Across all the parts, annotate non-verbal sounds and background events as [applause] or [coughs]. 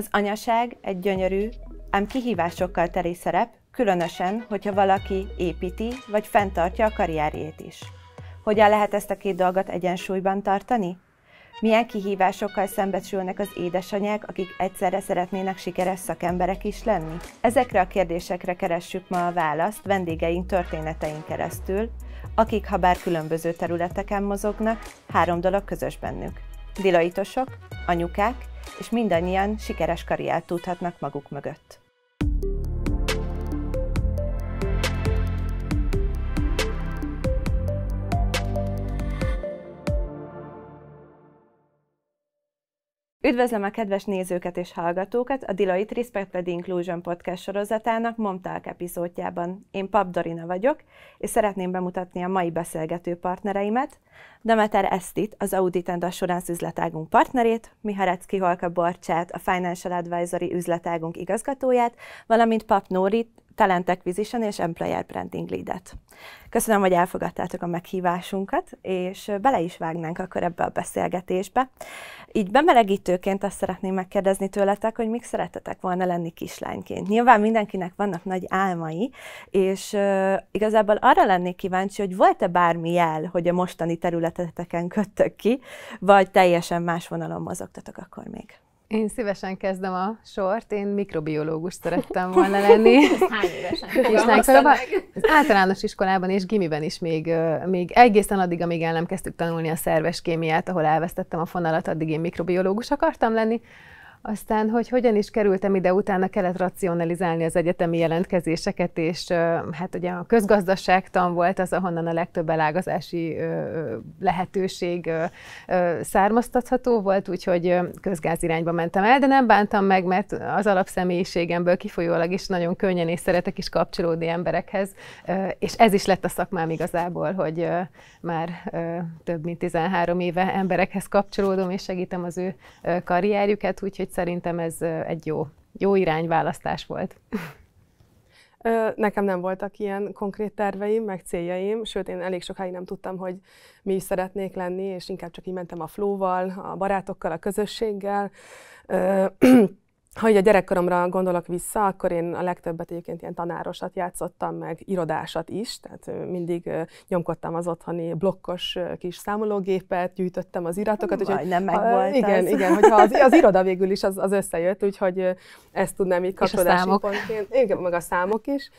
Az anyaság egy gyönyörű, ám kihívásokkal teli szerep, különösen, hogyha valaki építi vagy fenntartja a karrierjét is. Hogyan lehet ezt a két dolgot egyensúlyban tartani? Milyen kihívásokkal szembesülnek az édesanyák, akik egyszerre szeretnének sikeres szakemberek is lenni? Ezekre a kérdésekre keressük ma a választ vendégeink történeteink keresztül, akik ha bár különböző területeken mozognak, három dolog közös bennük. Dilaitosok, anyukák, és mindannyian sikeres karriert tudhatnak maguk mögött. Üdvözlöm a kedves nézőket és hallgatókat a Deloitte the Inclusion podcast sorozatának Momtalk epizódjában. Én Pap Dorina vagyok, és szeretném bemutatni a mai beszélgető partnereimet, Demeter Estit, az Audit and Assurance üzletágunk partnerét, Miharecki Holka Borcsát, a Financial Advisory üzletágunk igazgatóját, valamint Pap Nórit, Talent Acquisition és Employer Branding Lead-et. Köszönöm, hogy elfogadtátok a meghívásunkat, és bele is vágnánk akkor ebbe a beszélgetésbe. Így bemelegítőként azt szeretném megkérdezni tőletek, hogy mik szeretetek volna lenni kislányként. Nyilván mindenkinek vannak nagy álmai, és uh, igazából arra lennék kíváncsi, hogy volt-e bármi jel, hogy a mostani területeteken köttök ki, vagy teljesen más vonalon mozogtatok akkor még? Én szívesen kezdem a sort, én mikrobiológus szerettem volna lenni. [laughs] Hány évesen? szóval általános iskolában és gimiben is még, még egészen addig, amíg el nem kezdtük tanulni a szerves kémiát, ahol elvesztettem a fonalat, addig én mikrobiológus akartam lenni. Aztán, hogy hogyan is kerültem ide, utána kellett racionalizálni az egyetemi jelentkezéseket, és hát ugye a közgazdaságtan volt az, ahonnan a legtöbb elágazási lehetőség származtatható volt, úgyhogy közgáz irányba mentem el, de nem bántam meg, mert az alapszemélyiségemből kifolyólag is nagyon könnyen és szeretek is kapcsolódni emberekhez, és ez is lett a szakmám igazából, hogy már több mint 13 éve emberekhez kapcsolódom, és segítem az ő karrierjüket, úgyhogy Úgyhogy szerintem ez egy jó, jó irányválasztás volt. Nekem nem voltak ilyen konkrét terveim, meg céljaim, sőt, én elég sokáig nem tudtam, hogy mi is szeretnék lenni, és inkább csak így mentem a flóval, a barátokkal, a közösséggel ha így a gyerekkoromra gondolok vissza, akkor én a legtöbbet egyébként ilyen tanárosat játszottam, meg irodásat is, tehát mindig nyomkodtam az otthoni blokkos kis számológépet, gyűjtöttem az iratokat. Úgyhogy, nem meg volt Igen, az. igen, hogyha az, az iroda végül is az, az összejött, úgyhogy ezt tudnám így kapcsolódási pontként, igen, meg a számok is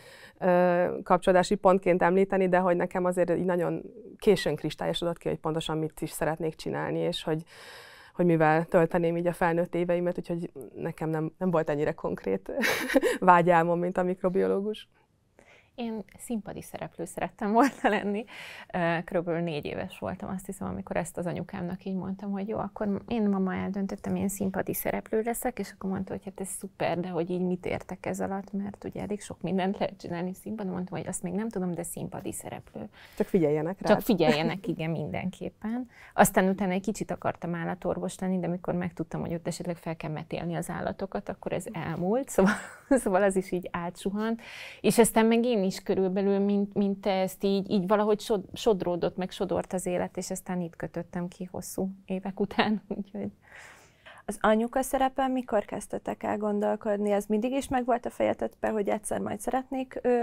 kapcsolódási pontként említeni, de hogy nekem azért így nagyon későn kristályosodott ki, hogy pontosan mit is szeretnék csinálni, és hogy hogy mivel tölteném így a felnőtt éveimet, úgyhogy nekem nem, nem volt ennyire konkrét [laughs] vágyálmom, mint a mikrobiológus. Én színpadi szereplő szerettem volna lenni. Körülbelül négy éves voltam, azt hiszem, amikor ezt az anyukámnak így mondtam, hogy jó, akkor én mama eldöntöttem, én színpadi szereplő leszek, és akkor mondta, hogy hát ez szuper, de hogy így mit értek ez alatt, mert ugye elég sok mindent lehet csinálni színpadon. Mondtam, hogy azt még nem tudom, de színpadi szereplő. Csak figyeljenek rá. Csak figyeljenek, igen, mindenképpen. Aztán utána egy kicsit akartam állatorvos lenni, de mikor megtudtam, hogy ott esetleg fel kell metélni az állatokat, akkor ez elmúlt, szóval, [laughs] szóval az is így átsuhant. És aztán meg én én is körülbelül, mint, mint te ezt így, így valahogy sod, sodródott, meg sodort az élet, és aztán itt kötöttem ki hosszú évek után, [laughs] úgyhogy... Az anyuka szerepe, mikor kezdtetek el gondolkodni? Ez mindig is megvolt a fejetetbe, hogy egyszer majd szeretnék ö,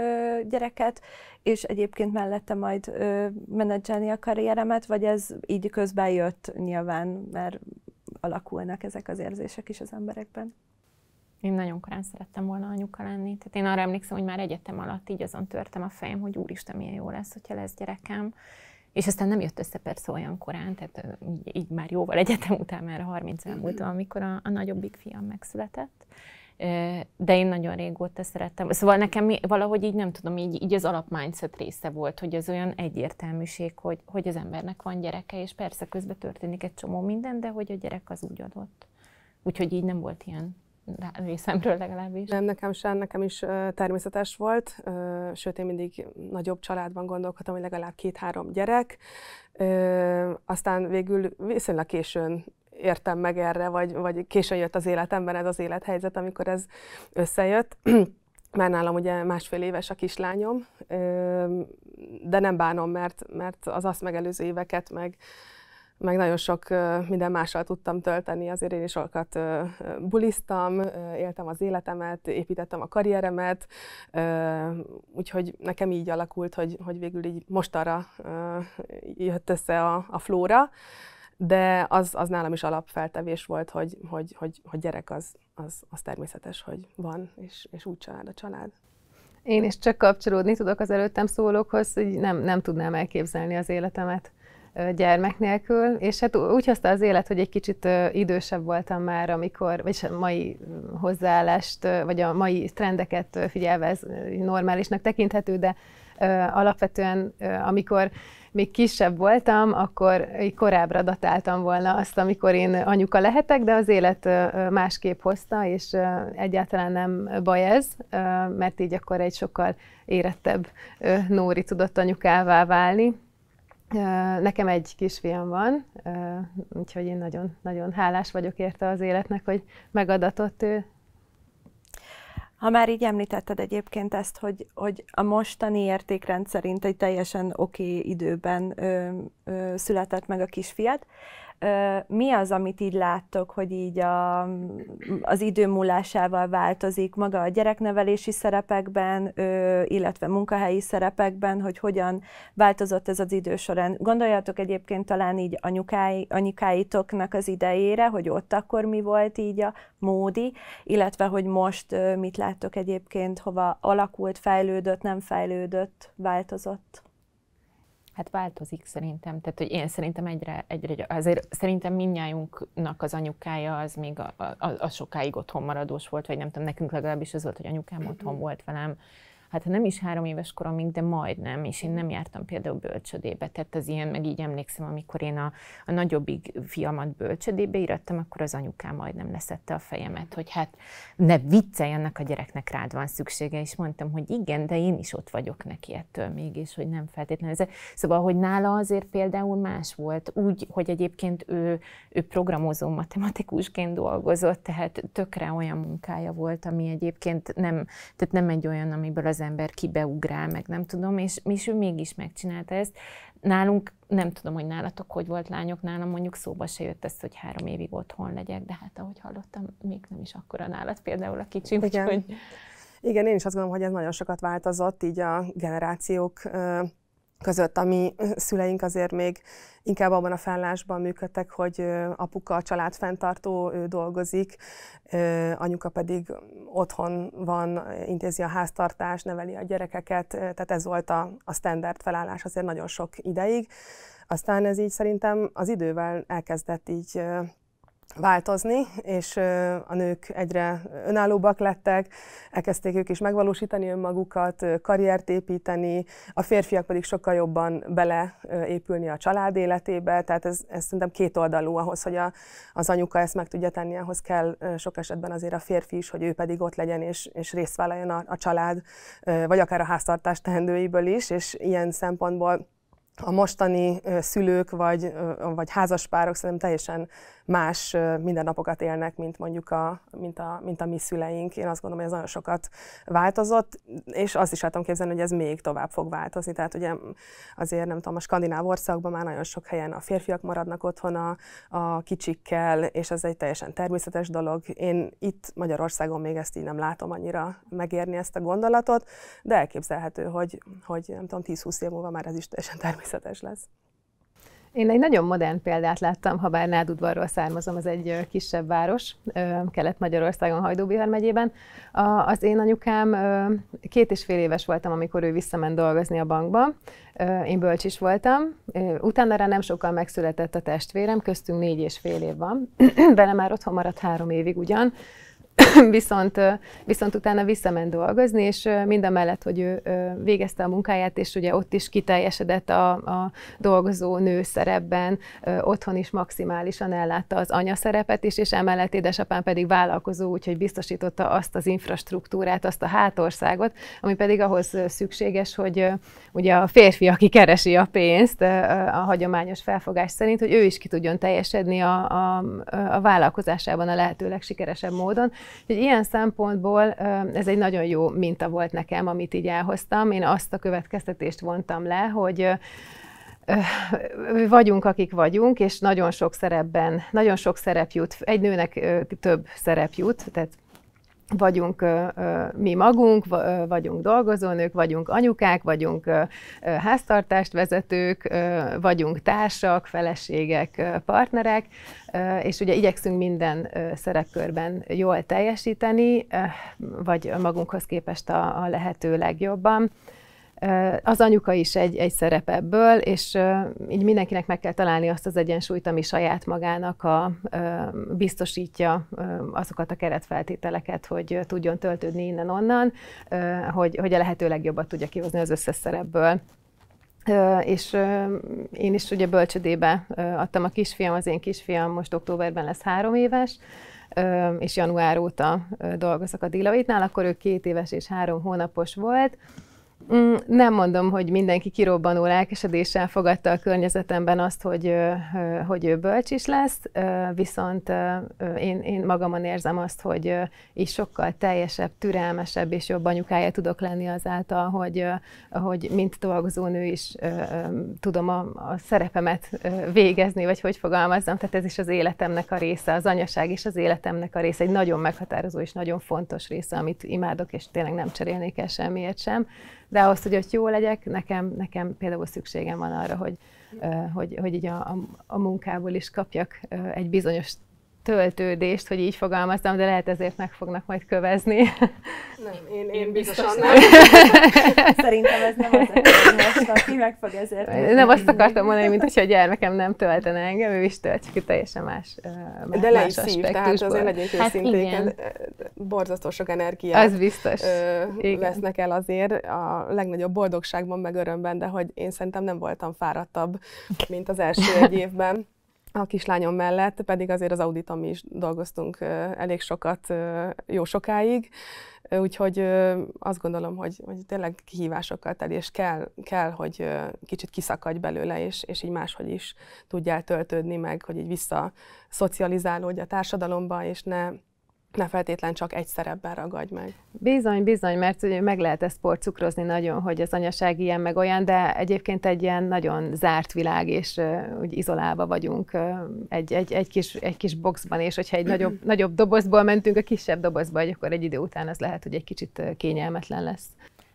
gyereket, és egyébként mellette majd ö, menedzselni a karrieremet, vagy ez így közben jött nyilván, mert alakulnak ezek az érzések is az emberekben? Én nagyon korán szerettem volna anyuka lenni. Tehát én arra emlékszem, hogy már egyetem alatt így azon törtem a fejem, hogy úristen, milyen jó lesz, hogyha lesz gyerekem. És aztán nem jött össze persze olyan korán, tehát így, így már jóval egyetem után, már 30 elmúlt, mhm. amikor a, a nagyobbik fiam megszületett. De én nagyon régóta szerettem. Szóval nekem valahogy így nem tudom, így, így az mindset része volt, hogy az olyan egyértelműség, hogy, hogy az embernek van gyereke, és persze közben történik egy csomó minden, de hogy a gyerek az úgy adott. Úgyhogy így nem volt ilyen Hát részemről legalábbis. Nem, nekem sem, nekem is természetes volt, sőt én mindig nagyobb családban gondolkodtam, hogy legalább két-három gyerek, aztán végül viszonylag későn értem meg erre, vagy, vagy későn jött az életemben ez az élethelyzet, amikor ez összejött. [clears throat] Már nálam ugye másfél éves a kislányom, de nem bánom, mert, mert az azt megelőző éveket, meg meg nagyon sok minden mással tudtam tölteni, azért én is sokat bulisztam, éltem az életemet, építettem a karrieremet, úgyhogy nekem így alakult, hogy, hogy végül így mostara jött össze a, a flóra, de az, az nálam is alapfeltevés volt, hogy, hogy, hogy, hogy gyerek az, az, az természetes, hogy van, és, és úgy család a család. Én is csak kapcsolódni tudok az előttem szólókhoz, hogy nem, nem tudnám elképzelni az életemet gyermek nélkül, és hát úgy hozta az élet, hogy egy kicsit idősebb voltam már, amikor, vagyis a mai hozzáállást, vagy a mai trendeket figyelve ez normálisnak tekinthető, de alapvetően amikor még kisebb voltam, akkor korábbra datáltam volna azt, amikor én anyuka lehetek, de az élet másképp hozta, és egyáltalán nem baj ez, mert így akkor egy sokkal érettebb Nóri tudott anyukává válni, Nekem egy kisfiam van, úgyhogy én nagyon, nagyon hálás vagyok érte az életnek, hogy megadatott ő. Ha már így említetted egyébként ezt, hogy, hogy a mostani értékrend szerint egy teljesen oké okay időben ö, ö, született meg a kisfiad, mi az, amit így láttok, hogy így a, az idő múlásával változik maga a gyereknevelési szerepekben, illetve munkahelyi szerepekben, hogy hogyan változott ez az idő során? Gondoljatok egyébként talán így anyukái, anyukáitoknak az idejére, hogy ott akkor mi volt így a módi, illetve hogy most mit láttok egyébként, hova alakult, fejlődött, nem fejlődött, változott? Hát változik szerintem, tehát hogy én szerintem egyre, egyre azért szerintem minnyájunknak az anyukája az még a, a, a sokáig otthon maradós volt, vagy nem tudom, nekünk legalábbis az volt, hogy anyukám otthon volt velem, hát ha nem is három éves koromig, de majdnem, és én nem jártam például bölcsödébe. Tehát az ilyen, meg így emlékszem, amikor én a, a nagyobbik fiamat bölcsödébe írattam, akkor az anyukám majdnem leszette a fejemet, hogy hát ne viccelj, annak a gyereknek rád van szüksége, és mondtam, hogy igen, de én is ott vagyok neki ettől mégis, hogy nem feltétlenül. Ez. Szóval, hogy nála azért például más volt, úgy, hogy egyébként ő, ő programozó matematikusként dolgozott, tehát tökre olyan munkája volt, ami egyébként nem, tehát nem egy olyan, amiből az az ember kibeugrál, meg nem tudom, és, és ő mégis megcsinálta ezt. Nálunk, nem tudom, hogy nálatok hogy volt lányok, nálam mondjuk szóba se jött ez, hogy három évig otthon legyek, de hát ahogy hallottam, még nem is akkora nálat például a kicsi, Igen. úgyhogy... Igen, én is azt gondolom, hogy ez nagyon sokat változott így a generációk között, ami [laughs] szüleink azért még inkább abban a fellásban működtek, hogy apuka a család fenntartó, ő dolgozik, anyuka pedig otthon van, intézi a háztartást, neveli a gyerekeket, tehát ez volt a, a standard felállás azért nagyon sok ideig. Aztán ez így szerintem az idővel elkezdett így változni, és a nők egyre önállóbbak lettek, elkezdték ők is megvalósítani önmagukat, karriert építeni, a férfiak pedig sokkal jobban beleépülni a család életébe, tehát ez, ez szerintem kétoldalú ahhoz, hogy a, az anyuka ezt meg tudja tenni, ahhoz kell sok esetben azért a férfi is, hogy ő pedig ott legyen és, és részt vállaljon a, a család, vagy akár a háztartás teendőiből is, és ilyen szempontból a mostani szülők vagy, vagy házaspárok szerintem teljesen más mindennapokat élnek, mint mondjuk a, mint a, mint a mi szüleink. Én azt gondolom, hogy ez nagyon sokat változott, és azt is látom képzelni, hogy ez még tovább fog változni. Tehát ugye azért nem tudom, a skandináv országban már nagyon sok helyen a férfiak maradnak otthon a, a kicsikkel, és ez egy teljesen természetes dolog. Én itt Magyarországon még ezt így nem látom annyira megérni ezt a gondolatot, de elképzelhető, hogy, hogy nem tudom, 10-20 év múlva már ez is teljesen természetes lesz. Én egy nagyon modern példát láttam, ha bár Nádudvarról származom, az egy kisebb város, Kelet-Magyarországon, Hajdúbihar megyében. Az én anyukám két és fél éves voltam, amikor ő visszament dolgozni a bankba. Én bölcs is voltam, utána rá nem sokkal megszületett a testvérem, köztünk négy és fél év van. [clears throat] Vele már otthon maradt három évig ugyan, [laughs] viszont, viszont utána visszament dolgozni, és mind a mellett, hogy ő végezte a munkáját, és ugye ott is kiteljesedett a, a dolgozó nő szerepben, otthon is maximálisan ellátta az anya szerepet is, és emellett édesapám pedig vállalkozó, úgyhogy biztosította azt az infrastruktúrát, azt a hátországot, ami pedig ahhoz szükséges, hogy ugye a férfi, aki keresi a pénzt a hagyományos felfogás szerint, hogy ő is ki tudjon teljesedni a, a, a vállalkozásában a lehető legsikeresebb módon, Úgyhogy ilyen szempontból ez egy nagyon jó minta volt nekem, amit így elhoztam. Én azt a következtetést vontam le, hogy vagyunk, akik vagyunk, és nagyon sok szerepben, nagyon sok szerep jut, egy nőnek több szerep jut, tehát vagyunk mi magunk, vagyunk dolgozónők, vagyunk anyukák, vagyunk háztartást vezetők, vagyunk társak, feleségek, partnerek, és ugye igyekszünk minden szerepkörben jól teljesíteni, vagy magunkhoz képest a lehető legjobban az anyuka is egy, egy szerep ebből, és így mindenkinek meg kell találni azt az egyensúlyt, ami saját magának a, biztosítja azokat a keretfeltételeket, hogy tudjon töltődni innen-onnan, hogy, hogy a lehető legjobbat tudja kihozni az összes szerepből. És én is ugye bölcsödébe adtam a kisfiam, az én kisfiam most októberben lesz három éves, és január óta dolgozok a Dilaitnál, akkor ő két éves és három hónapos volt, Mm, nem mondom, hogy mindenki kirobbanó lelkesedéssel fogadta a környezetemben azt, hogy, hogy ő bölcs is lesz, viszont én, én magamon érzem azt, hogy is sokkal teljesebb, türelmesebb és jobb anyukája tudok lenni azáltal, hogy, hogy mint dolgozónő is tudom a, a szerepemet végezni, vagy hogy fogalmazzam, tehát ez is az életemnek a része, az anyaság is az életemnek a része, egy nagyon meghatározó és nagyon fontos része, amit imádok, és tényleg nem cserélnék el semmiért sem de ahhoz, hogy ott jó legyek, nekem, nekem például szükségem van arra, hogy, hogy, hogy így a, a munkából is kapjak egy bizonyos töltődést, hogy így fogalmaztam, de lehet ezért meg fognak majd kövezni. Nem, én, én biztosan nem. [laughs] Szerintem ez nem az, hogy meg fog ezért. Nem azt akartam mondani, mint hogyha a gyermekem nem töltene engem, ő is tölt, csak teljesen más más De le is szív, tehát azért legyünk hát őszinték, borzasztó sok energiát az biztos. Ö, vesznek el azért a legnagyobb boldogságban, meg örömben, de hogy én szerintem nem voltam fáradtabb, mint az első egy évben a kislányom mellett, pedig azért az auditon mi is dolgoztunk elég sokat, jó sokáig, úgyhogy azt gondolom, hogy, hogy tényleg kihívásokkal teli, és kell, kell, hogy kicsit kiszakadj belőle, és, és így máshogy is tudjál töltődni meg, hogy így vissza szocializálódj a társadalomba, és ne, ne feltétlen csak egy szerepben ragadj meg. Bizony, bizony, mert meg lehet ezt porcukrozni nagyon, hogy az anyaság ilyen meg olyan, de egyébként egy ilyen nagyon zárt világ, és uh, úgy izolálva vagyunk uh, egy, egy, egy, kis, egy kis boxban, és hogyha egy nagyobb, nagyobb dobozból mentünk a kisebb dobozba, akkor egy idő után az lehet, hogy egy kicsit kényelmetlen lesz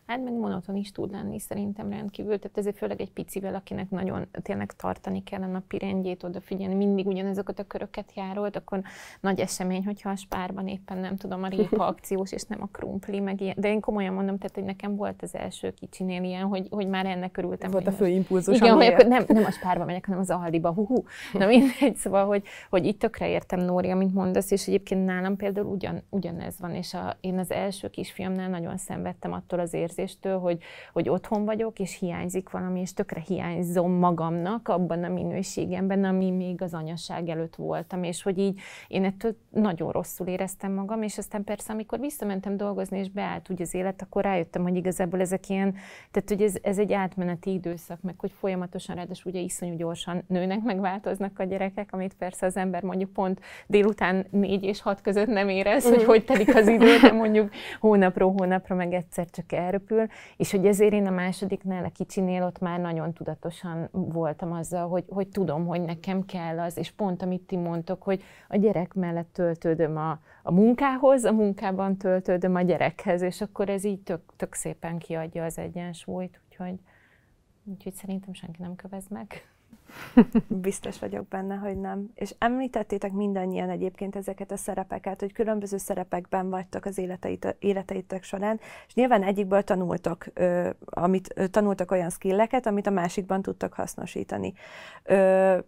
hát meg monoton is tud lenni szerintem rendkívül, tehát ezért főleg egy picivel, akinek nagyon tényleg tartani kell a napi rendjét, odafigyelni, mindig ugyanezeket a köröket járolt, akkor nagy esemény, hogyha a spárban éppen nem tudom, a répa [laughs] akciós, és nem a krumpli, meg ilyen. De én komolyan mondom, tehát hogy nekem volt az első kicsinél ilyen, hogy, hogy már ennek örültem. Volt a fő impulzus. Igen, hogy akkor nem, nem a spárban megyek, hanem az Aldiba, hú, Na mindegy, szóval, hogy, hogy itt tökre értem, Nóri, amit mondasz, és egyébként nálam például ugyan, ugyanez van, és a, én az első kisfiamnál nagyon szenvedtem attól az érzés, érzéstől, hogy, hogy otthon vagyok, és hiányzik valami, és tökre hiányzom magamnak abban a minőségemben, ami még az anyaság előtt voltam, és hogy így én ettől nagyon rosszul éreztem magam, és aztán persze, amikor visszamentem dolgozni, és beállt úgy az élet, akkor rájöttem, hogy igazából ezek ilyen, tehát hogy ez, ez egy átmeneti időszak, meg hogy folyamatosan, ráadásul ugye iszonyú gyorsan nőnek, meg változnak a gyerekek, amit persze az ember mondjuk pont délután négy és hat között nem érez, mm. hogy hogy telik az idő, de mondjuk hónapról hónapra meg egyszer csak erről épül, és hogy ezért én a másodiknál, a kicsinél ott már nagyon tudatosan voltam azzal, hogy, hogy tudom, hogy nekem kell az, és pont amit ti mondtok, hogy a gyerek mellett töltődöm a, a munkához, a munkában töltődöm a gyerekhez, és akkor ez így tök, tök szépen kiadja az egyensúlyt, úgyhogy, úgyhogy szerintem senki nem kövez meg. Biztos vagyok benne, hogy nem. És említettétek mindannyian egyébként ezeket a szerepeket, hogy különböző szerepekben vagytok az életeit, életeitek során, és nyilván egyikből tanultok, ö, amit ö, tanultak olyan skilleket, amit a másikban tudtak hasznosítani. Ö,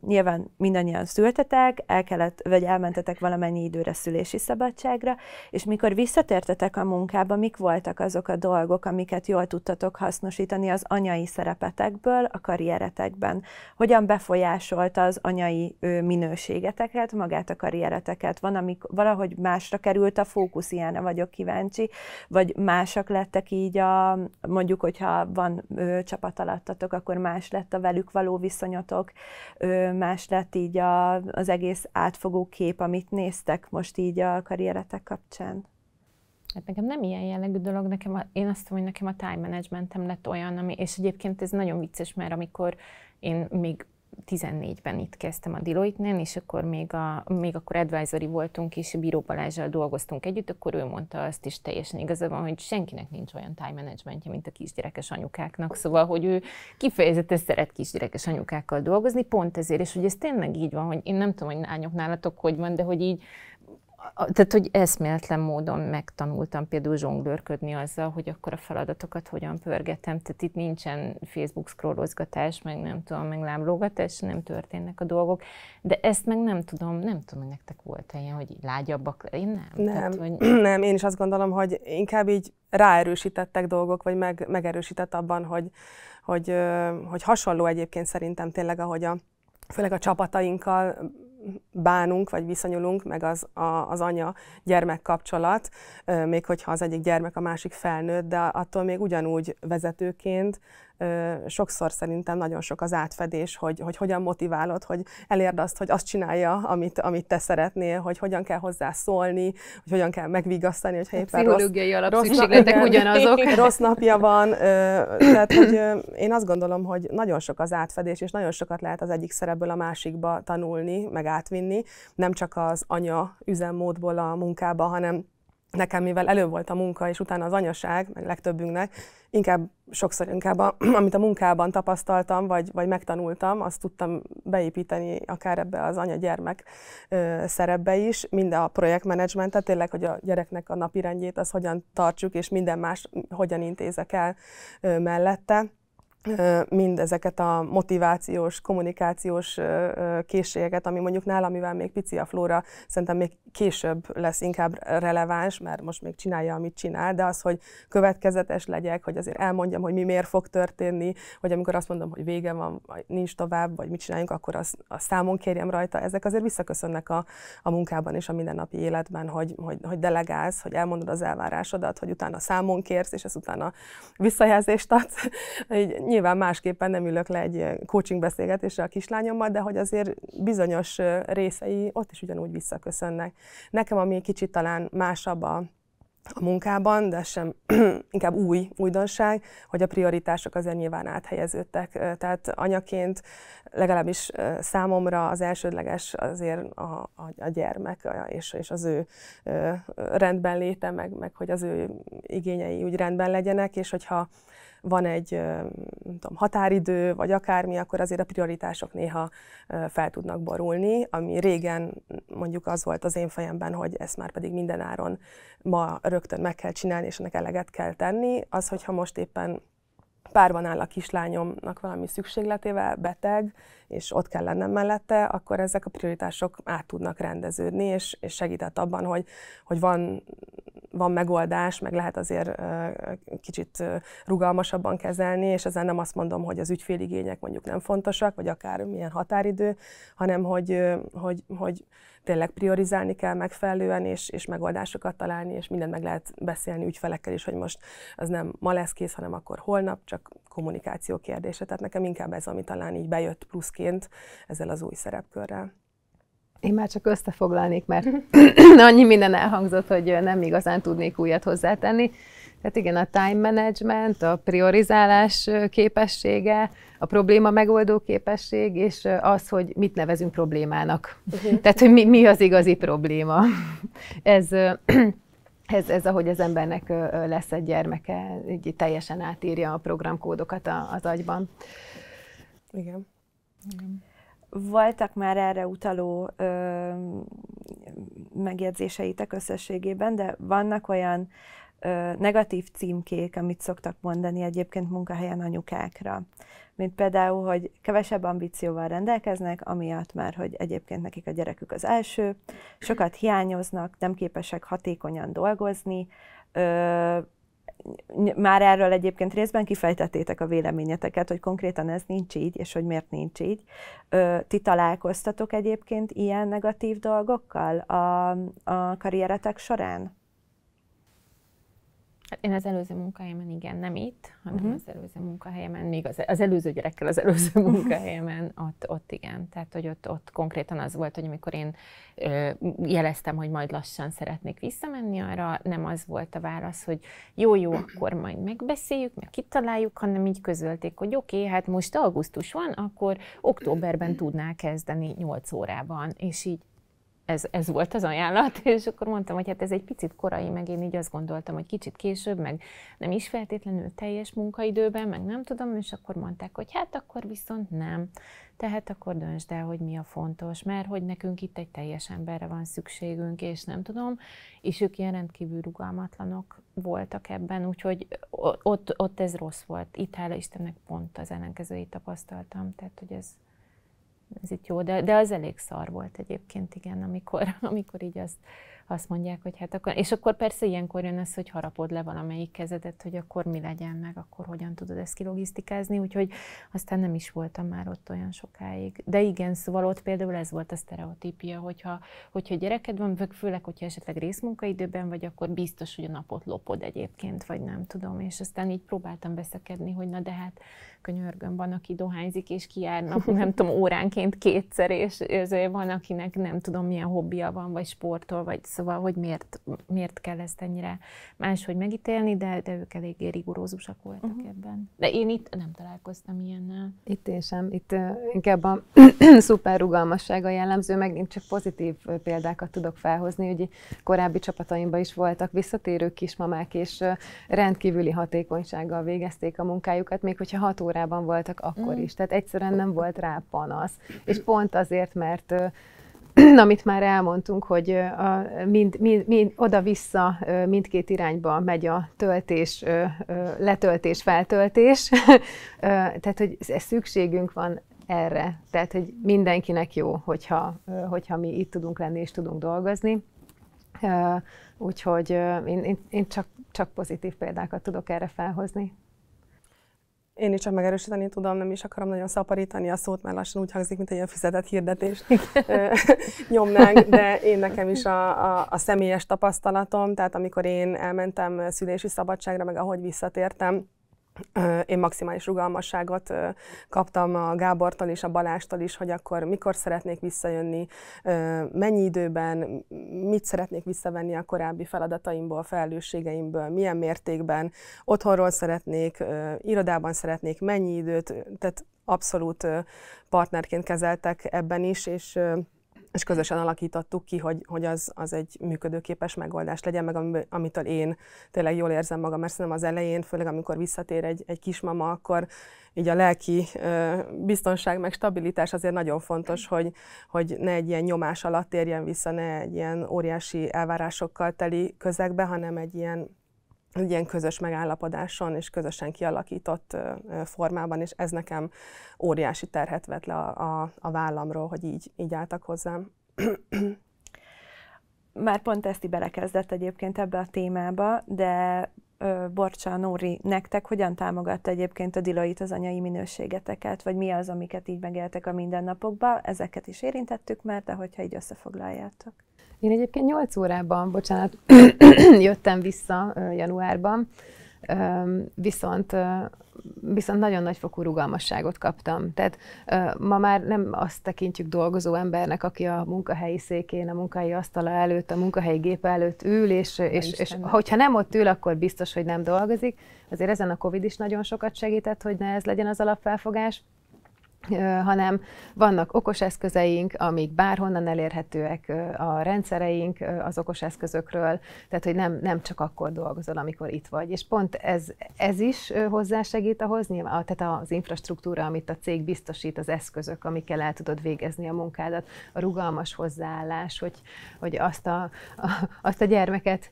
nyilván mindannyian szültetek, el kellett, vagy elmentetek valamennyi időre szülési szabadságra, és mikor visszatértetek a munkába, mik voltak azok a dolgok, amiket jól tudtatok hasznosítani az anyai szerepetekből a karrieretekben? Hogyan befolyásolta az anyai minőségeteket, magát a karriereteket? Van, amik valahogy másra került a fókusz, ilyen vagyok kíváncsi, vagy másak lettek így a, mondjuk, hogyha van csapat alattatok, akkor más lett a velük való viszonyotok, más lett így a, az egész átfogó kép, amit néztek most így a karrieretek kapcsán? Hát nekem nem ilyen jellegű dolog, nekem a, én azt mondom, hogy nekem a time managementem lett olyan, ami, és egyébként ez nagyon vicces, mert amikor én még 14-ben itt kezdtem a Deloitte-nél, és akkor még, a, még akkor advisory voltunk, és Bíró Balázsral dolgoztunk együtt, akkor ő mondta azt is teljesen igaza van, hogy senkinek nincs olyan time managementje, mint a kisgyerekes anyukáknak, szóval, hogy ő kifejezetten szeret kisgyerekes anyukákkal dolgozni, pont ezért, és hogy ez tényleg így van, hogy én nem tudom, hogy nányok nálatok hogy van, de hogy így tehát, hogy eszméletlen módon megtanultam például zsonglőrködni azzal, hogy akkor a feladatokat hogyan pörgetem. Tehát itt nincsen Facebook scrollozgatás, meg nem tudom, meg lámlógatás, nem történnek a dolgok. De ezt meg nem tudom, nem tudom, hogy nektek volt ilyen, hogy lágyabbak, én nem. Nem, Tehát, hogy... [clears throat] nem, én is azt gondolom, hogy inkább így ráerősítettek dolgok, vagy meg, megerősített abban, hogy, hogy, hogy hasonló egyébként szerintem tényleg, ahogy a főleg a csapatainkkal bánunk, vagy viszonyulunk, meg az, a, az anya-gyermek kapcsolat, még hogyha az egyik gyermek a másik felnőtt, de attól még ugyanúgy vezetőként sokszor szerintem nagyon sok az átfedés, hogy, hogy hogyan motiválod, hogy elérd azt, hogy azt csinálja, amit, amit te szeretnél, hogy hogyan kell hozzá szólni, hogy hogyan kell megvigasztani, hogyha a hát éppen pszichológiai rossz, alapszükségletek rossz, ugyanazok. [laughs] Rossz napja van, tehát hogy én azt gondolom, hogy nagyon sok az átfedés, és nagyon sokat lehet az egyik szerepből a másikba tanulni, meg átvinni, nem csak az anya üzemmódból a munkába, hanem nekem, mivel előbb volt a munka, és utána az anyaság, meg legtöbbünknek, inkább sokszor inkább, a, [clears throat] amit a munkában tapasztaltam, vagy, vagy megtanultam, azt tudtam beépíteni akár ebbe az anya-gyermek ö, szerepbe is, mind a projektmenedzsmentet, tényleg, hogy a gyereknek a napirendjét, az hogyan tartsuk, és minden más hogyan intézek el ö, mellette mind ezeket a motivációs, kommunikációs készségeket, ami mondjuk nálam, mivel még pici a Flóra, szerintem még később lesz inkább releváns, mert most még csinálja, amit csinál, de az, hogy következetes legyek, hogy azért elmondjam, hogy mi miért fog történni, hogy amikor azt mondom, hogy vége van, vagy nincs tovább, vagy mit csináljunk, akkor az, a számon kérjem rajta, ezek azért visszaköszönnek a, a munkában és a mindennapi életben, hogy, hogy, hogy delegálsz, hogy elmondod az elvárásodat, hogy utána számon kérsz, és ezt utána visszajelzést adsz. [laughs] nyilván másképpen nem ülök le egy coaching beszélgetésre a kislányommal, de hogy azért bizonyos részei ott is ugyanúgy visszaköszönnek. Nekem, ami kicsit talán másabb a a munkában, de sem [clears throat] inkább új újdonság, hogy a prioritások azért nyilván áthelyeződtek. Tehát anyaként legalábbis számomra az elsődleges azért a, a, a gyermek és, és az ő rendben léte, meg, meg hogy az ő igényei úgy rendben legyenek, és hogyha van egy nem tudom, határidő, vagy akármi, akkor azért a prioritások néha fel tudnak borulni, ami régen mondjuk az volt az én fejemben, hogy ezt már pedig mindenáron ma rögtön meg kell csinálni, és ennek eleget kell tenni. Az, hogyha most éppen párban áll a kislányomnak valami szükségletével, beteg, és ott kell lennem mellette, akkor ezek a prioritások át tudnak rendeződni, és, és segített abban, hogy, hogy van van megoldás, meg lehet azért kicsit rugalmasabban kezelni, és ezzel nem azt mondom, hogy az ügyféligények mondjuk nem fontosak, vagy akár milyen határidő, hanem hogy, hogy, hogy tényleg priorizálni kell megfelelően, és, és megoldásokat találni, és mindent meg lehet beszélni ügyfelekkel is, hogy most az nem ma lesz kész, hanem akkor holnap, csak kommunikáció kérdése. Tehát nekem inkább ez, ami talán így bejött pluszként ezzel az új szerepkörrel. Én már csak összefoglalnék, mert mhm. [clears throat] annyi minden elhangzott, hogy nem igazán tudnék újat hozzátenni. Tehát igen, a time management, a priorizálás képessége, a probléma megoldó képesség, és az, hogy mit nevezünk problémának. Uh-huh. Tehát, hogy mi, mi az igazi probléma. [clears throat] ez, [clears throat] ez, ez, ahogy az embernek lesz egy gyermeke, így teljesen átírja a programkódokat az agyban. Igen. igen. Voltak már erre utaló ö, megjegyzéseitek összességében, de vannak olyan ö, negatív címkék, amit szoktak mondani egyébként munkahelyen anyukákra. Mint például, hogy kevesebb ambícióval rendelkeznek, amiatt már, hogy egyébként nekik a gyerekük az első, sokat hiányoznak, nem képesek hatékonyan dolgozni, ö, már erről egyébként részben kifejtettétek a véleményeteket, hogy konkrétan ez nincs így, és hogy miért nincs így. Ö, ti találkoztatok egyébként ilyen negatív dolgokkal a, a karrieretek során? Hát én az előző munkahelyemen igen, nem itt, hanem uh-huh. az előző munkahelyemen, még az, az előző gyerekkel az előző [laughs] munkahelyemen, ott, ott igen. Tehát, hogy ott, ott konkrétan az volt, hogy amikor én ö, jeleztem, hogy majd lassan szeretnék visszamenni arra, nem az volt a válasz, hogy jó, jó, akkor majd megbeszéljük, meg kitaláljuk, hanem így közölték, hogy oké, okay, hát most augusztus van, akkor októberben tudnál kezdeni 8 órában, és így ez, ez volt az ajánlat, [laughs] és akkor mondtam, hogy hát ez egy picit korai, meg én így azt gondoltam, hogy kicsit később, meg nem is feltétlenül teljes munkaidőben, meg nem tudom, és akkor mondták, hogy hát akkor viszont nem. Tehát akkor döntsd el, hogy mi a fontos, mert hogy nekünk itt egy teljes emberre van szükségünk, és nem tudom, és ők ilyen rendkívül rugalmatlanok voltak ebben, úgyhogy ott, ott ez rossz volt. Itt hála Istennek pont az ellenkezőjét tapasztaltam, tehát hogy ez, ez itt jó, de, de az elég szar volt egyébként, igen, amikor, [laughs] amikor így azt azt mondják, hogy hát akkor, és akkor persze ilyenkor jön az, hogy harapod le valamelyik kezedet, hogy akkor mi legyen meg, akkor hogyan tudod ezt kilogisztikázni, úgyhogy aztán nem is voltam már ott olyan sokáig. De igen, szóval ott például ez volt a sztereotípia, hogyha, hogyha gyereked van, főleg, hogyha esetleg részmunkaidőben vagy, akkor biztos, hogy a napot lopod egyébként, vagy nem tudom. És aztán így próbáltam veszekedni, hogy na de hát könyörgöm, van, aki dohányzik és kijár [laughs] nem tudom, óránként kétszer, és van, akinek nem tudom, milyen hobbija van, vagy sportol, vagy szóval hogy miért, miért kell ezt ennyire máshogy megítélni, de, de ők eléggé rigorózusak voltak uh-huh. ebben. De én itt nem találkoztam ilyennel. Itt én sem, itt uh, inkább a [clears throat] szuper rugalmassága jellemző, megint csak pozitív példákat tudok felhozni, hogy korábbi csapataimban is voltak visszatérő kismamák, és uh, rendkívüli hatékonysággal végezték a munkájukat, még hogyha hat órában voltak akkor uh-huh. is, tehát egyszerűen nem volt rá panasz. És pont azért, mert uh, [clears throat] amit már elmondtunk, hogy mind, mind, mind, oda-vissza mindkét irányba megy a töltés, letöltés, feltöltés. [laughs] Tehát, hogy ez szükségünk van erre. Tehát, hogy mindenkinek jó, hogyha, hogyha mi itt tudunk lenni és tudunk dolgozni. Úgyhogy én, én, én csak, csak pozitív példákat tudok erre felhozni. Én is csak megerősíteni tudom, nem is akarom nagyon szaporítani a szót, mert lassan úgy hangzik, mint egy ilyen fizetett hirdetést [laughs] nyomnánk, de én nekem is a, a, a személyes tapasztalatom, tehát amikor én elmentem szülési szabadságra, meg ahogy visszatértem, én maximális rugalmasságot kaptam a Gábortól és a Balástól is, hogy akkor mikor szeretnék visszajönni, mennyi időben, mit szeretnék visszavenni a korábbi feladataimból, felelősségeimből, milyen mértékben, otthonról szeretnék, irodában szeretnék mennyi időt, tehát abszolút partnerként kezeltek ebben is, és és közösen alakítottuk ki, hogy, hogy az, az egy működőképes megoldás legyen, meg amitől én tényleg jól érzem magam, mert szerintem az elején, főleg amikor visszatér egy, egy kismama, akkor így a lelki ö, biztonság meg stabilitás azért nagyon fontos, hogy, hogy ne egy ilyen nyomás alatt érjen vissza, ne egy ilyen óriási elvárásokkal teli közegbe, hanem egy ilyen egy ilyen közös megállapodáson és közösen kialakított formában, és ez nekem óriási terhet vett le a, a, a vállamról, hogy így, így álltak hozzám. [clears throat] Már pont Eszti belekezdett egyébként ebbe a témába, de Borcsa, Nóri, nektek hogyan támogatta egyébként a Deloitte az anyai minőségeteket, vagy mi az, amiket így megéltek a mindennapokban? Ezeket is érintettük már, de hogyha így összefoglaljátok. Én egyébként 8 órában, bocsánat, [coughs] jöttem vissza januárban, viszont viszont nagyon nagy fokú rugalmasságot kaptam. Tehát ma már nem azt tekintjük dolgozó embernek, aki a munkahelyi székén, a munkahelyi asztala előtt, a munkahelyi gép előtt ül, és, és, és hogyha nem ott ül, akkor biztos, hogy nem dolgozik. Azért ezen a Covid is nagyon sokat segített, hogy ne ez legyen az alapfelfogás hanem vannak okos eszközeink, amik bárhonnan elérhetőek a rendszereink az okos eszközökről, tehát hogy nem, nem csak akkor dolgozol, amikor itt vagy. És pont ez, ez is hozzásegít ahhoz, nyilván, tehát az infrastruktúra, amit a cég biztosít, az eszközök, amikkel el tudod végezni a munkádat, a rugalmas hozzáállás, hogy, hogy azt, a, a, azt a gyermeket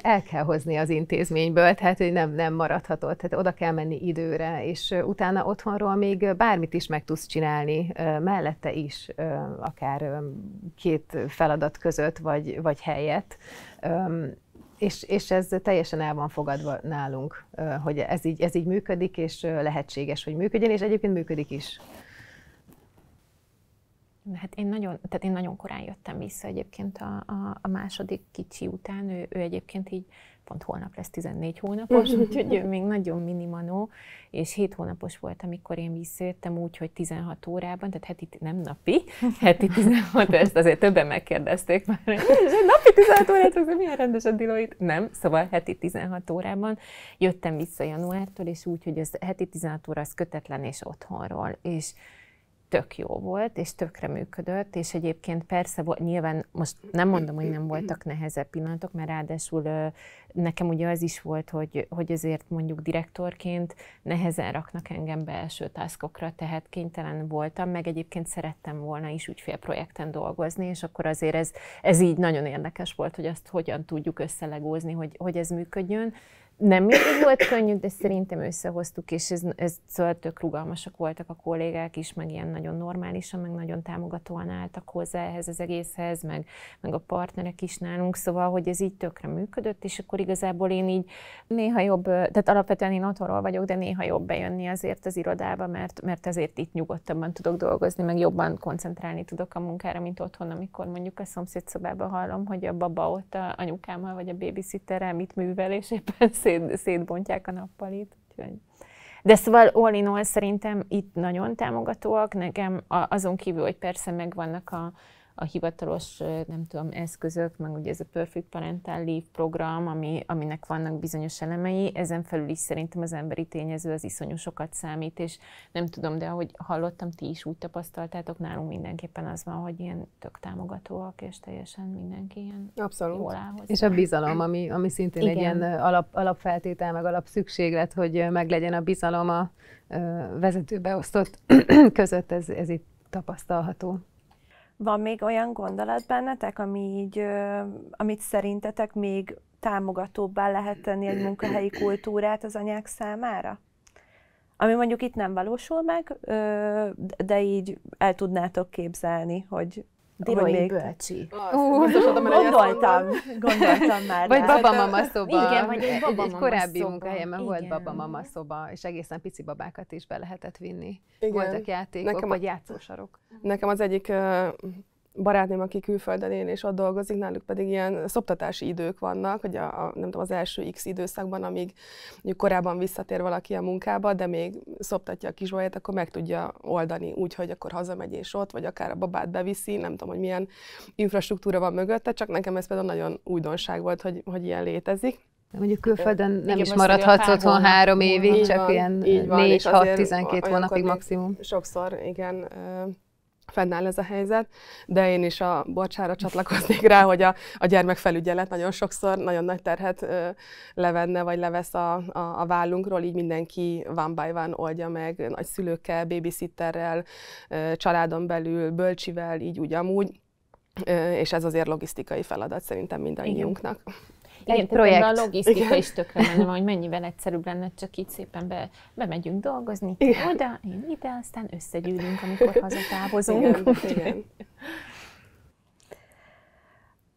el kell hozni az intézményből, tehát hogy nem, nem maradhatod, tehát oda kell menni időre, és utána otthonról még bármit is meg tudsz csinálni mellette is, akár két feladat között, vagy, vagy helyett. És, és ez teljesen el van fogadva nálunk, hogy ez így, ez így működik, és lehetséges, hogy működjön, és egyébként működik is. Hát én nagyon, tehát én nagyon korán jöttem vissza egyébként a, a, a második kicsi után, ő, ő egyébként így pont holnap lesz 14 hónapos, mhm. úgyhogy még nagyon minimanó, és 7 hónapos volt, amikor én visszajöttem úgy, hogy 16 órában, tehát heti, nem napi, [laughs] heti 16, ezt azért többen megkérdezték már, hogy napi 16 órát, hogy milyen rendes a diloid? Nem, szóval heti 16 órában jöttem vissza januártól, és úgy, hogy az heti 16 óra az kötetlen és otthonról, és tök jó volt, és tökre működött, és egyébként persze volt, nyilván most nem mondom, hogy nem voltak nehezebb pillanatok, mert ráadásul nekem ugye az is volt, hogy, hogy azért mondjuk direktorként nehezen raknak engem első tászkokra, tehát kénytelen voltam, meg egyébként szerettem volna is ügyfélprojekten dolgozni, és akkor azért ez, ez így nagyon érdekes volt, hogy azt hogyan tudjuk összelegózni, hogy, hogy ez működjön nem mindig volt könnyű, de szerintem összehoztuk, és ez, ez szóval tök rugalmasak voltak a kollégák is, meg ilyen nagyon normálisan, meg nagyon támogatóan álltak hozzá ehhez az egészhez, meg, meg a partnerek is nálunk, szóval, hogy ez így tökre működött, és akkor igazából én így néha jobb, tehát alapvetően én otthonról vagyok, de néha jobb bejönni azért az irodába, mert, mert azért itt nyugodtabban tudok dolgozni, meg jobban koncentrálni tudok a munkára, mint otthon, amikor mondjuk a szomszéd szobában hallom, hogy a baba ott a anyukámmal vagy a babysitterrel mit művel, és éppen szét, szétbontják a nappalit. Úgyhogy. De szóval all in all szerintem itt nagyon támogatóak, nekem azon kívül, hogy persze megvannak a, a hivatalos, nem tudom, eszközök, meg ugye ez a Perfect Parental Leave program, ami, aminek vannak bizonyos elemei, ezen felül is szerintem az emberi tényező az iszonyú sokat számít, és nem tudom, de ahogy hallottam, ti is úgy tapasztaltátok, nálunk mindenképpen az van, hogy ilyen tök támogatóak, és teljesen mindenki ilyen Abszolút. jól áll És a bizalom, ami, ami szintén Igen. egy ilyen alap, alapfeltétel, meg alapszükséglet, hogy meglegyen a bizalom a vezetőbeosztott [clears throat] között, ez, ez itt tapasztalható. Van még olyan gondolat bennetek, ami így, amit szerintetek még támogatóbbá lehet tenni egy munkahelyi kultúrát az anyák számára? Ami mondjuk itt nem valósul meg, de így el tudnátok képzelni, hogy Dirói még... bölcsi. Uh, gondoltam, gondoltam már. Vagy babamama szoba. Igen, vagy egy babamama egy korábbi szoba. munkahelyemen volt babamama szoba, és egészen pici babákat is be lehetett vinni. Igen. Voltak játékok, nekem, vagy játszósarok. Nekem az egyik barátném, aki külföldön él és ott dolgozik, náluk pedig ilyen szoptatási idők vannak, hogy a, a, nem tudom, az első X időszakban, amíg korábban visszatér valaki a munkába, de még szoptatja a kisbaját, akkor meg tudja oldani úgy, hogy akkor hazamegy és ott, vagy akár a babát beviszi, nem tudom, hogy milyen infrastruktúra van mögötte, csak nekem ez például nagyon újdonság volt, hogy, hogy ilyen létezik. Mondjuk külföldön nem Igen, is maradhatsz otthon három évig, így csak van, ilyen 4-6-12 hónapig maximum. Sokszor, igen, fennáll ez a helyzet, de én is a bocsára csatlakoznék rá, hogy a, a gyermekfelügyelet nagyon sokszor nagyon nagy terhet ö, levenne, vagy levesz a, a, a vállunkról, így mindenki van by van oldja meg, nagy szülőkkel, babysitterrel, ö, családon belül, bölcsivel, így ugyanúgy, és ez azért logisztikai feladat szerintem mindannyiunknak. Igen. Igen, egy projekt. A logisztika Igen. is tökre menne, hogy mennyivel egyszerűbb lenne, csak így szépen be, bemegyünk dolgozni, Igen. oda, én ide, aztán összegyűlünk, amikor hazatávozunk. [laughs]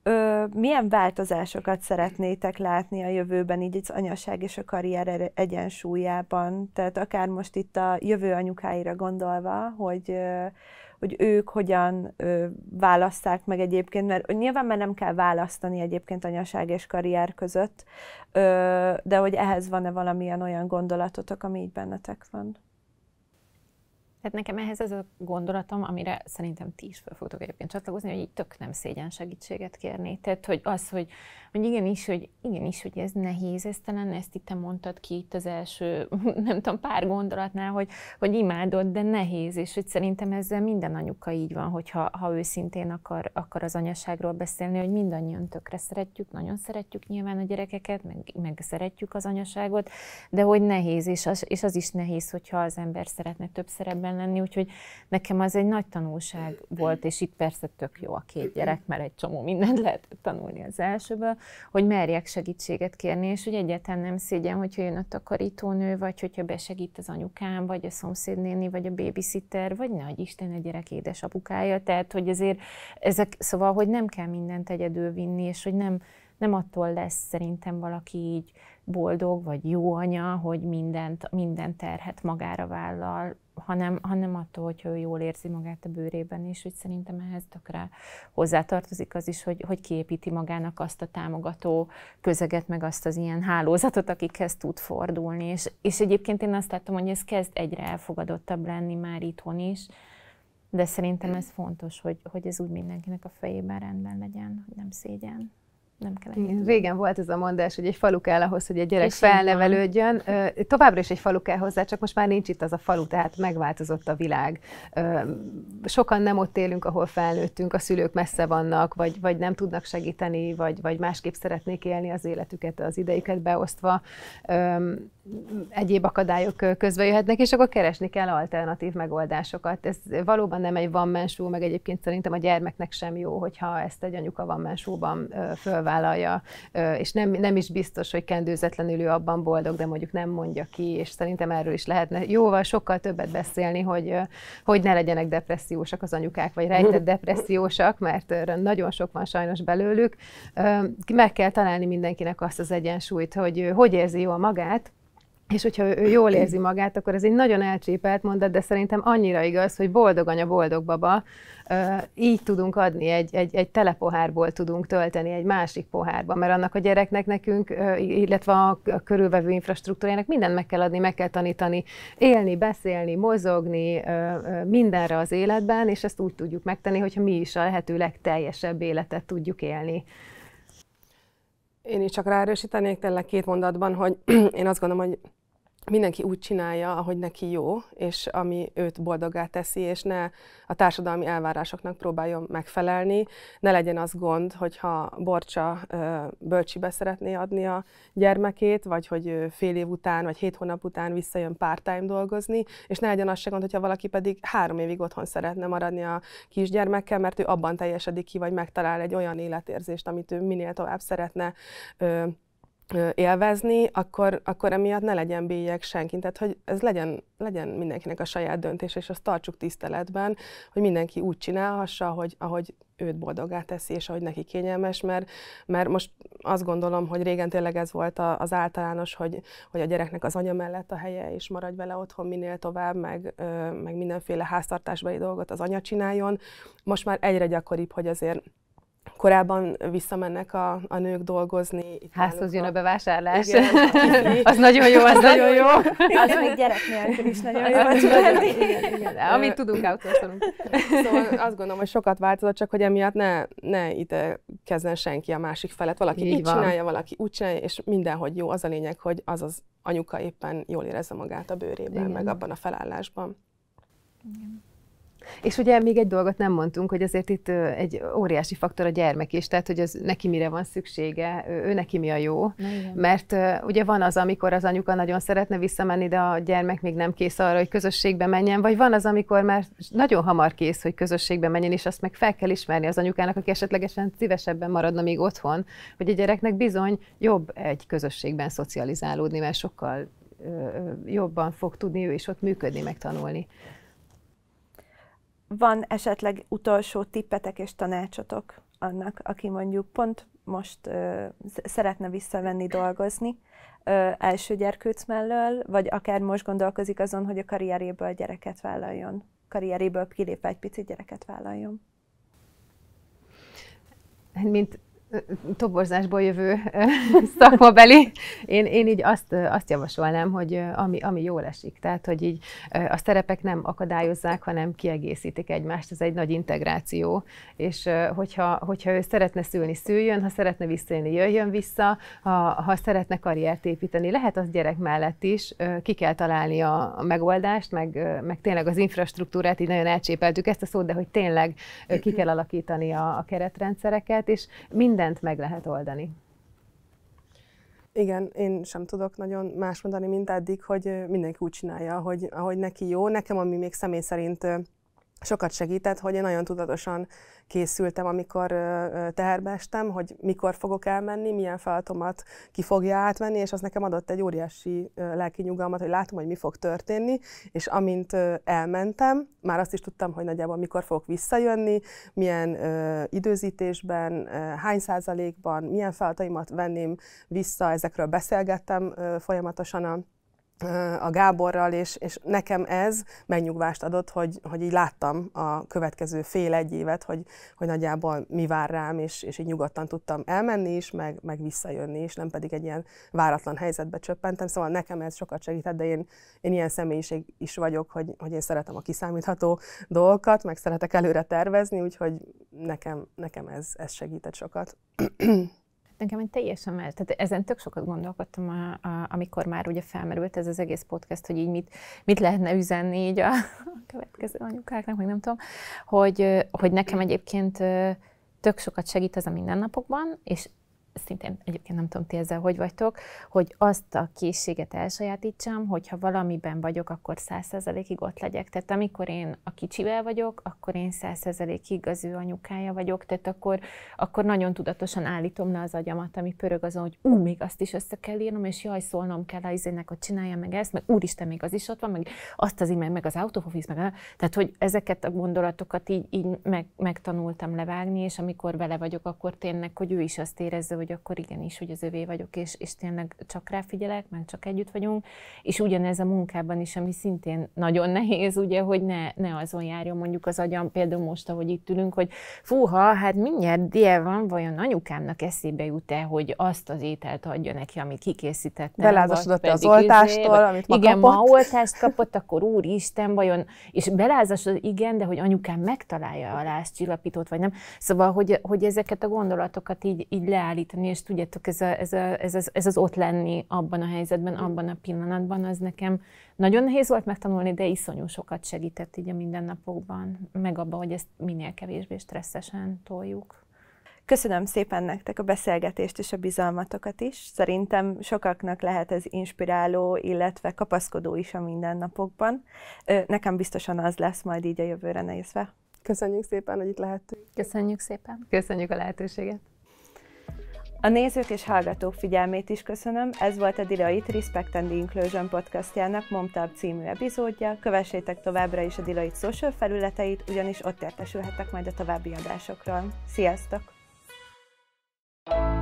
Ö, milyen változásokat szeretnétek látni a jövőben, így az anyaság és a karrier egyensúlyában? Tehát akár most itt a jövő anyukáira gondolva, hogy ö, hogy ők hogyan ö, választák meg egyébként, mert nyilván már nem kell választani egyébként anyaság és karrier között, ö, de hogy ehhez van-e valamilyen olyan gondolatotok, ami így bennetek van? Tehát nekem ehhez az a gondolatom, amire szerintem ti is fel fogtok egyébként csatlakozni, hogy így tök nem szégyen segítséget kérni. Tehát, hogy az, hogy hogy igenis, hogy, igenis, hogy ez nehéz, ez talán ezt itt te mondtad ki itt az első, [laughs] nem tudom, pár gondolatnál, hogy, hogy imádod, de nehéz, és hogy szerintem ezzel minden anyuka így van, hogyha ha őszintén akar, akar az anyaságról beszélni, hogy mindannyian tökre szeretjük, nagyon szeretjük nyilván a gyerekeket, meg, meg szeretjük az anyaságot, de hogy nehéz, és az, és az is nehéz, hogyha az ember szeretne több szerepben lenni, úgyhogy nekem az egy nagy tanulság volt, és itt persze tök jó a két gyerek, mert egy csomó mindent lehet tanulni az elsőből, hogy merjek segítséget kérni, és hogy egyáltalán nem szégyen, hogyha jön a takarítónő, vagy hogyha besegít az anyukám, vagy a szomszédnéni, vagy a babysitter, vagy nagy Isten a gyerek édesapukája, tehát hogy azért ezek, szóval, hogy nem kell mindent egyedül vinni, és hogy nem, nem attól lesz szerintem valaki így boldog vagy jó anya, hogy mindent, minden terhet magára vállal, hanem, hanem attól, hogy ő jól érzi magát a bőrében, és úgy szerintem ehhez tökre hozzátartozik az is, hogy, hogy kiépíti magának azt a támogató közeget, meg azt az ilyen hálózatot, akikhez tud fordulni. És, és egyébként én azt láttam, hogy ez kezd egyre elfogadottabb lenni már itthon is, de szerintem ez fontos, hogy, hogy ez úgy mindenkinek a fejében rendben legyen, hogy nem szégyen nem kell ennyi. Régen volt ez a mondás, hogy egy falu kell ahhoz, hogy egy gyerek és felnevelődjön. Továbbra is egy falu kell hozzá, csak most már nincs itt az a falu, tehát megváltozott a világ. Sokan nem ott élünk, ahol felnőttünk, a szülők messze vannak, vagy, vagy nem tudnak segíteni, vagy, vagy másképp szeretnék élni az életüket, az idejüket beosztva. Egyéb akadályok közbe jöhetnek, és akkor keresni kell alternatív megoldásokat. Ez valóban nem egy van mensú, meg egyébként szerintem a gyermeknek sem jó, hogyha ezt egy anyuka van mensúban fölvált vállalja, és nem, nem is biztos, hogy kendőzetlenül ő abban boldog, de mondjuk nem mondja ki, és szerintem erről is lehetne jóval sokkal többet beszélni, hogy, hogy ne legyenek depressziósak az anyukák, vagy rejtett depressziósak, mert nagyon sok van sajnos belőlük. Meg kell találni mindenkinek azt az egyensúlyt, hogy hogy érzi jól magát, és hogyha ő jól érzi magát, akkor ez egy nagyon elcsépelt mondat, de szerintem annyira igaz, hogy boldog anya, boldog baba. Így tudunk adni, egy, egy, egy telepohárból tudunk tölteni egy másik pohárba, mert annak a gyereknek nekünk, illetve a körülvevő infrastruktúrájának mindent meg kell adni, meg kell tanítani, élni, beszélni, mozogni, mindenre az életben, és ezt úgy tudjuk megtenni, hogyha mi is a lehető legteljesebb életet tudjuk élni. Én is csak ráerősítenék tényleg két mondatban, hogy [clears throat] én azt gondolom, hogy mindenki úgy csinálja, ahogy neki jó, és ami őt boldogá teszi, és ne a társadalmi elvárásoknak próbáljon megfelelni. Ne legyen az gond, hogyha Borcsa bölcsibe szeretné adni a gyermekét, vagy hogy fél év után, vagy hét hónap után visszajön part-time dolgozni, és ne legyen az se gond, hogyha valaki pedig három évig otthon szeretne maradni a kisgyermekkel, mert ő abban teljesedik ki, vagy megtalál egy olyan életérzést, amit ő minél tovább szeretne élvezni, akkor, akkor emiatt ne legyen bélyeg senki. Tehát, hogy ez legyen, legyen mindenkinek a saját döntése és azt tartsuk tiszteletben, hogy mindenki úgy csinálhassa, hogy ahogy őt boldogá teszi, és ahogy neki kényelmes, mert, mert most azt gondolom, hogy régen tényleg ez volt a, az általános, hogy, hogy a gyereknek az anya mellett a helye, és maradj vele otthon minél tovább, meg, meg mindenféle háztartásbeli dolgot az anya csináljon. Most már egyre gyakoribb, hogy azért korábban visszamennek a, a nők dolgozni. Itt Házhoz jön a, bevásárlás. Igen, [laughs] az nagyon jó, az nagyon jó. az még gyerek nélkül is nagyon jó. Az igen, igen. Amit tudunk, outsourcolunk. Szóval azt gondolom, hogy sokat változott, csak hogy emiatt ne, ne ide kezden senki a másik felett, Valaki így, így van. csinálja, valaki úgy csinálja, és mindenhogy jó. Az a lényeg, hogy az az anyuka éppen jól érezze magát a bőrében, igen. meg abban a felállásban. Igen. És ugye még egy dolgot nem mondtunk, hogy azért itt egy óriási faktor a gyermek is, tehát hogy az neki mire van szüksége, ő, ő neki mi a jó. Igen. Mert ugye van az, amikor az anyuka nagyon szeretne visszamenni, de a gyermek még nem kész arra, hogy közösségbe menjen, vagy van az, amikor már nagyon hamar kész, hogy közösségbe menjen, és azt meg fel kell ismerni az anyukának, aki esetlegesen szívesebben maradna még otthon, hogy a gyereknek bizony jobb egy közösségben szocializálódni, mert sokkal jobban fog tudni ő is ott működni, megtanulni. Van esetleg utolsó tippetek és tanácsotok annak, aki mondjuk pont most ö, szeretne visszavenni dolgozni ö, első gyerkőc mellől, vagy akár most gondolkozik azon, hogy a karrieréből gyereket vállaljon, karrieréből kilépve egy picit gyereket vállaljon? Hát, mint toborzásból jövő [laughs] szakmabeli, én, én így azt, azt javasolnám, hogy ami, ami jól esik. Tehát, hogy így a szerepek nem akadályozzák, hanem kiegészítik egymást. Ez egy nagy integráció. És hogyha, hogyha ő szeretne szülni, szüljön, ha szeretne visszajönni, jöjjön vissza, ha, ha szeretne karriert építeni, lehet az gyerek mellett is, ki kell találni a, megoldást, meg, meg tényleg az infrastruktúrát, így nagyon elcsépeltük ezt a szót, de hogy tényleg ki kell alakítani a, a keretrendszereket, és minden mindent meg lehet oldani. Igen, én sem tudok nagyon más mondani, mint eddig, hogy mindenki úgy csinálja, hogy ahogy neki jó. Nekem, ami még személy szerint sokat segített, hogy én nagyon tudatosan készültem, amikor teherbe estem, hogy mikor fogok elmenni, milyen feladatomat ki fogja átvenni, és az nekem adott egy óriási lelki nyugalmat, hogy látom, hogy mi fog történni, és amint elmentem, már azt is tudtam, hogy nagyjából mikor fogok visszajönni, milyen időzítésben, hány százalékban, milyen feladataimat venném vissza, ezekről beszélgettem folyamatosan a a Gáborral, és, és nekem ez megnyugvást adott, hogy, hogy így láttam a következő fél-egy évet, hogy, hogy nagyjából mi vár rám, és, és így nyugodtan tudtam elmenni is, meg, meg visszajönni is, nem pedig egy ilyen váratlan helyzetbe csöppentem. Szóval nekem ez sokat segített, de én, én ilyen személyiség is vagyok, hogy, hogy én szeretem a kiszámítható dolgokat, meg szeretek előre tervezni, úgyhogy nekem, nekem ez, ez segített sokat. [clears throat] nekem egy teljesen más, tehát ezen tök sokat gondolkodtam, a, a, amikor már ugye felmerült ez az egész podcast, hogy így mit, mit lehetne üzenni így a, a következő anyukáknak, meg nem tudom, hogy, hogy nekem egyébként tök sokat segít ez a mindennapokban, és szintén egyébként nem tudom, ti ezzel hogy vagytok, hogy azt a készséget elsajátítsam, hogyha valamiben vagyok, akkor százszerzelékig ott legyek. Tehát amikor én a kicsivel vagyok, akkor én százszerzelékig az ő anyukája vagyok, tehát akkor, akkor nagyon tudatosan állítom le az agyamat, ami pörög azon, hogy ú, még azt is össze kell írnom, és jaj, szólnom kell az izének, hogy csinálja meg ezt, meg úristen, még az is ott van, meg azt az meg, meg az autofoffice, meg tehát hogy ezeket a gondolatokat így, így meg, megtanultam levágni, és amikor vele vagyok, akkor tényleg, hogy ő is azt érezze, hogy akkor igenis, hogy az övé vagyok, és, és tényleg csak rá figyelek, mert csak együtt vagyunk, és ugyanez a munkában is, ami szintén nagyon nehéz, ugye, hogy ne, ne azon járjon mondjuk az agyam, például most, ahogy itt ülünk, hogy fúha, hát mindjárt dél van, vajon anyukámnak eszébe jut-e, hogy azt az ételt adja neki, amit kikészítettem. Belázasodott az izé, oltástól, izé, amit ma Igen, kapott. ma oltást kapott, akkor úristen, vajon, és belázasodott, igen, de hogy anyukám megtalálja a lázcsillapítót, vagy nem. Szóval, hogy, hogy ezeket a gondolatokat így, így leállít segíteni, és tudjátok, ez, a, ez, a, ez, az, ez az ott lenni abban a helyzetben, mm. abban a pillanatban, az nekem nagyon nehéz volt megtanulni, de iszonyú sokat segített így a mindennapokban, meg abban, hogy ezt minél kevésbé stresszesen toljuk. Köszönöm szépen nektek a beszélgetést és a bizalmatokat is. Szerintem sokaknak lehet ez inspiráló, illetve kapaszkodó is a mindennapokban. Nekem biztosan az lesz majd így a jövőre nézve. Köszönjük szépen, hogy itt lehetünk. Köszönjük szépen. Köszönjük a lehetőséget. A nézők és hallgatók figyelmét is köszönöm, ez volt a Dilait Respect and Inclusion podcastjának Momtab című epizódja, kövessétek továbbra is a Dilait social felületeit, ugyanis ott értesülhetek majd a további adásokról. Sziasztok! thank you